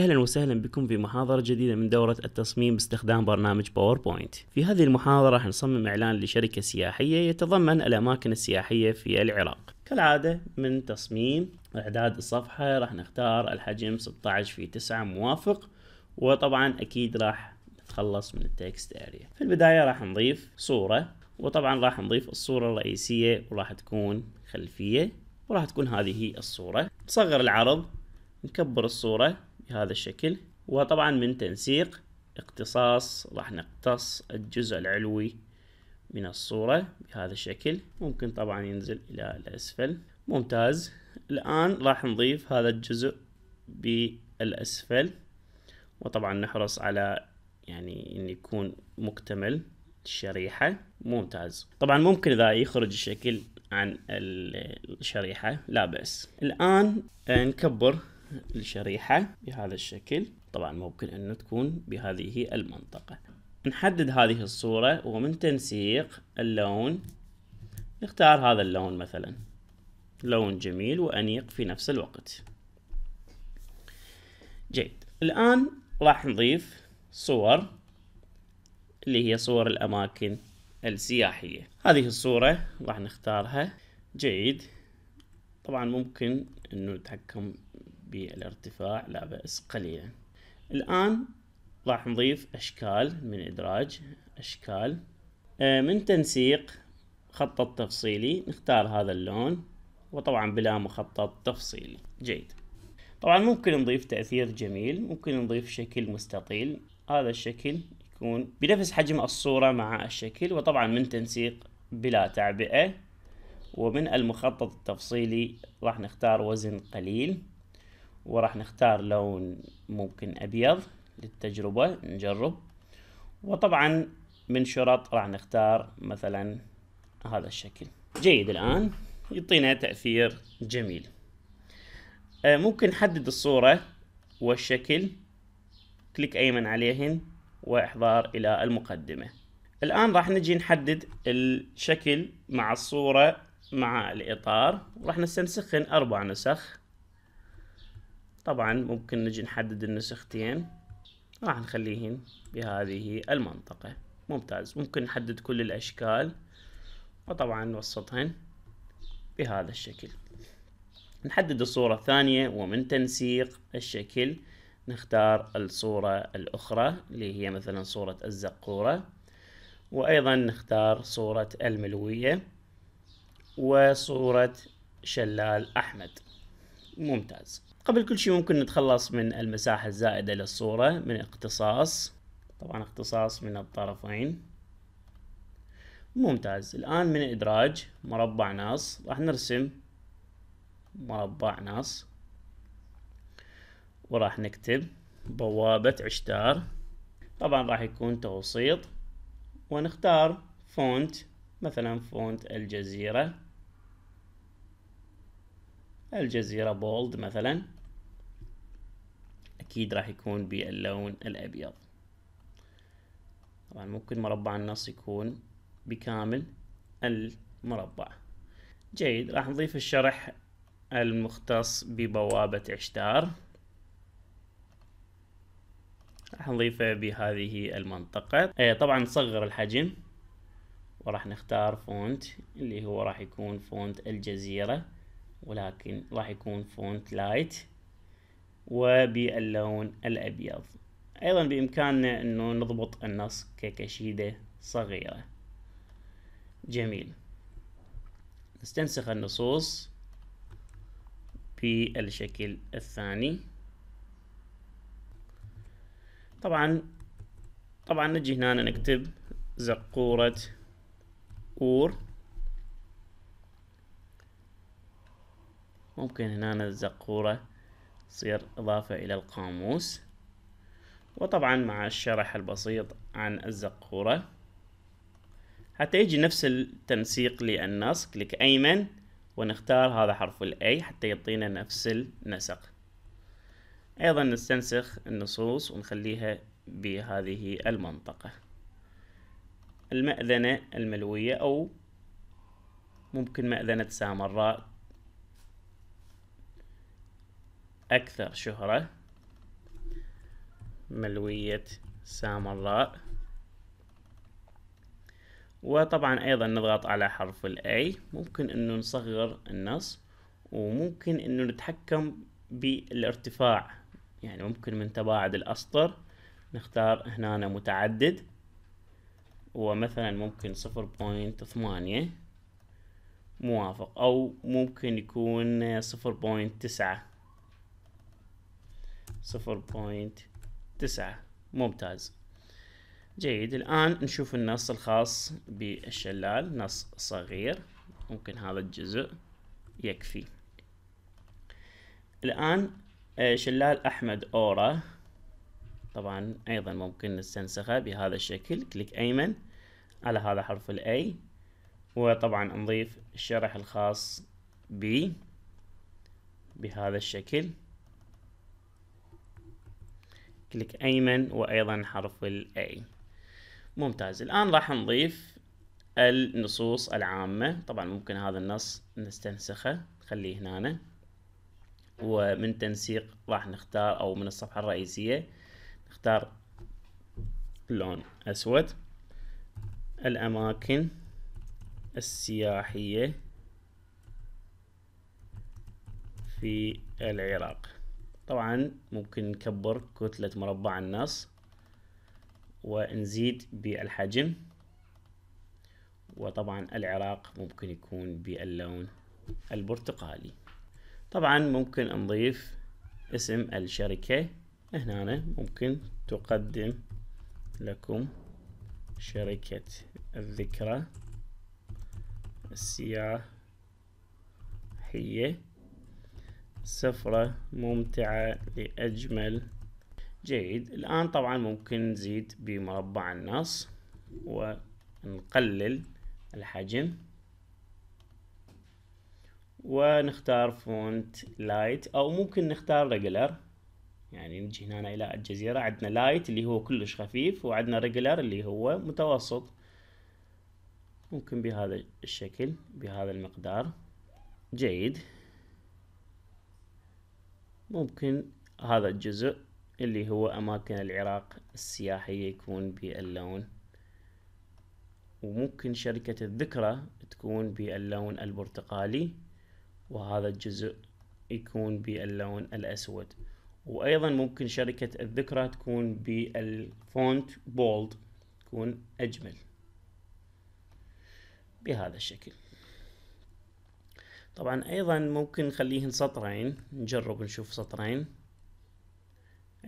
أهلا وسهلا بكم في محاضرة جديدة من دورة التصميم باستخدام برنامج باوربوينت في هذه المحاضرة راح نصمم إعلان لشركة سياحية يتضمن الأماكن السياحية في العراق كالعادة من تصميم إعداد الصفحة راح نختار الحجم 16 في 9 موافق وطبعا أكيد راح نتخلص من التكست اريا في البداية راح نضيف صورة وطبعا راح نضيف الصورة الرئيسية وراح تكون خلفية وراح تكون هذه الصورة نصغر العرض نكبر الصورة بهذا الشكل وطبعا من تنسيق اقتصاص راح نقتص الجزء العلوي من الصورة بهذا الشكل ممكن طبعا ينزل إلى الأسفل ممتاز الآن راح نضيف هذا الجزء بالأسفل وطبعا نحرص على يعني أن يكون مكتمل الشريحة ممتاز طبعا ممكن إذا يخرج الشكل عن الشريحة لا بأس الآن نكبر الشريحة بهذا الشكل طبعا ممكن أن تكون بهذه المنطقة نحدد هذه الصورة ومن تنسيق اللون نختار هذا اللون مثلا لون جميل وأنيق في نفس الوقت جيد الآن راح نضيف صور اللي هي صور الأماكن السياحية هذه الصورة راح نختارها جيد طبعا ممكن انه نتحكم بالارتفاع لا بأس قليلا الآن راح نضيف أشكال من إدراج أشكال آه، من تنسيق خطط تفصيلي نختار هذا اللون وطبعا بلا مخطط تفصيلي جيد طبعا ممكن نضيف تأثير جميل ممكن نضيف شكل مستطيل هذا الشكل يكون بنفس حجم الصورة مع الشكل وطبعا من تنسيق بلا تعبئة ومن المخطط التفصيلي راح نختار وزن قليل وراح نختار لون ممكن أبيض للتجربة نجرب وطبعا من شرط راح نختار مثلا هذا الشكل جيد الآن يعطينا تأثير جميل آه، ممكن نحدد الصورة والشكل كليك أيمن عليهن وإحضار إلى المقدمة الآن راح نجي نحدد الشكل مع الصورة مع الإطار وراح نستنسخن أربع نسخ طبعا ممكن نجي نحدد النسختين راح نخليهن بهذه المنطقة ممتاز ممكن نحدد كل الأشكال وطبعا نوسطهن بهذا الشكل نحدد الصورة الثانية ومن تنسيق الشكل نختار الصورة الأخرى اللي هي مثلا صورة الزقورة وأيضا نختار صورة الملوية وصورة شلال أحمد ممتاز قبل كل شيء ممكن نتخلص من المساحة الزائدة للصورة من اقتصاص طبعا اقتصاص من الطرفين ممتاز الآن من إدراج مربع ناص راح نرسم مربع ناص وراح نكتب بوابة عشتار طبعا راح يكون توسيط ونختار فونت مثلا فونت الجزيرة الجزيرة بولد مثلا أكيد راح يكون باللون الأبيض طبعا ممكن مربع النص يكون بكامل المربع جيد راح نضيف الشرح المختص ببوابة عشتار راح نضيفه بهذه المنطقة إيه، طبعا نصغر الحجم وراح نختار فونت اللي هو راح يكون فونت الجزيرة ولكن راح يكون فونت لايت وباللون الأبيض أيضا بإمكاننا أنه نضبط النص ككشيدة صغيرة جميل نستنسخ النصوص بالشكل الثاني طبعا طبعا نجي هنا نكتب زقورة أور ممكن هنا الزقورة تصير إضافة إلى القاموس وطبعا مع الشرح البسيط عن الزقورة حتى يجي نفس التنسيق للنص كليك أيمن ونختار هذا حرف الأي حتى يعطينا نفس النسق أيضا نستنسخ النصوص ونخليها بهذه المنطقة المأذنة الملوية أو ممكن مأذنة سامراء أكثر شهرة ملوية سامراء وطبعا أيضا نضغط على حرف الأي ممكن أنه نصغر النص وممكن أنه نتحكم بالارتفاع يعني ممكن من تباعد الأسطر نختار هنا متعدد ومثلا ممكن صفر بوينت ثمانية موافق أو ممكن يكون صفر بوينت تسعة 0.9 ممتاز جيد الآن نشوف النص الخاص بالشلال نص صغير ممكن هذا الجزء يكفي الآن آه، شلال أحمد أورا طبعا أيضا ممكن نستنسخه بهذا الشكل كليك أيمن على هذا حرف الأي وطبعا نضيف الشرح الخاص ب بهذا الشكل كليك ايمن وايضا حرف الاي ممتاز الان راح نضيف النصوص العامة طبعا ممكن هذا النص نستنسخه نخليه هنا ومن تنسيق راح نختار او من الصفحة الرئيسية نختار لون اسود الاماكن السياحية في العراق طبعا ممكن نكبر كتلة مربع النص ونزيد بالحجم وطبعا العراق ممكن يكون باللون البرتقالي طبعا ممكن نضيف اسم الشركة هنا ممكن تقدم لكم شركة الذكرى السياحية سفرة ممتعة لأجمل جيد الآن طبعا ممكن نزيد بمربع النص ونقلل الحجم ونختار فونت لايت أو ممكن نختار ريجلر يعني نجي هنا إلى الجزيرة عندنا لايت اللي هو كلش خفيف وعندنا ريجلر اللي هو متوسط ممكن بهذا الشكل بهذا المقدار جيد ممكن هذا الجزء اللي هو أماكن العراق السياحية يكون باللون وممكن شركة الذكرى تكون باللون البرتقالي وهذا الجزء يكون باللون الأسود وأيضا ممكن شركة الذكرى تكون بالفونت بولد تكون أجمل بهذا الشكل طبعا ايضا ممكن نخليهن سطرين نجرب نشوف سطرين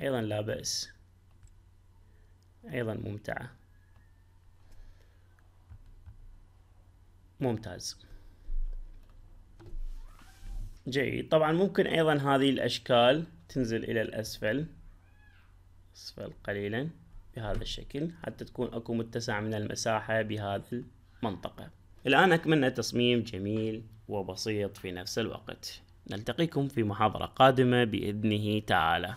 ايضا لا بأس ايضا ممتعة ممتاز جيد طبعا ممكن ايضا هذه الاشكال تنزل الى الاسفل اسفل قليلا بهذا الشكل حتى تكون اكو متسع من المساحة بهذه المنطقة الان اكملنا تصميم جميل وبسيط في نفس الوقت نلتقيكم في محاضرة قادمة بإذنه تعالى